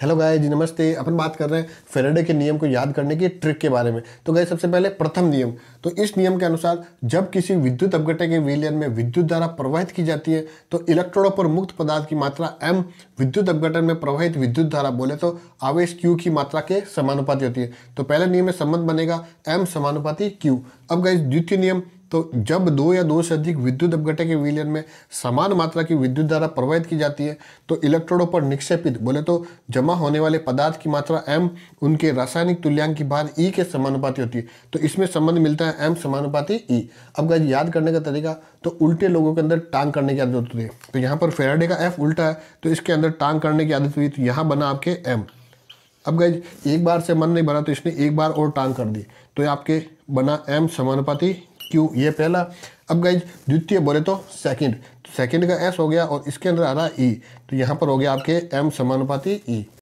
Hello गाय जी नमस्ते अपन बात कर रहे हैं फेरेडे के नियम को याद करने की ट्रिक के बारे में तो गए सबसे पहले प्रथम नियम तो इस नियम के अनुसार जब किसी विद्युत अपघटक के विलयन में विद्युत धारा प्रवाहित की जाती है तो इलेक्ट्रोडों पर मुक्त पदार्थ की मात्रा एम विद्युत अपघटन में प्रवाहित विद्युत धारा बोले तो आवेश क्यू की मात्रा के समानुपाती होती है तो पहला नियम में संबंध बनेगा एम समानुपाती क्यू अब गए द्वितीय नियम तो जब दो या दो से अधिक विद्युत अपघटे के विलयन में समान मात्रा की विद्युत धारा प्रवाहित की जाती है तो इलेक्ट्रोडों पर निक्षेपित बोले तो जमा होने वाले पदार्थ की मात्रा एम उनके रासायनिक तुल्यांक की भार ई e के समानुपाती होती है तो इसमें संबंध मिलता है एम समानुपाती ई e। अब गाइज याद करने का तरीका तो उल्टे लोगों के अंदर टांग करने की आदत होती है तो यहाँ पर फेराडे का एफ उल्टा है तो इसके अंदर टांग करने की आदत हुई तो यहाँ बना आपके एम अब गाय एक बार से मन नहीं बना तो इसने एक बार और टांग कर दी तो ये आपके बना एम समानुपाती क्यू ये पहला अब गाइज द्वितीय बोले तो सेकंड तो सेकंड का एस हो गया और इसके अंदर आ रहा ई e। तो यहाँ पर हो गया आपके एम समानुपाती ई e।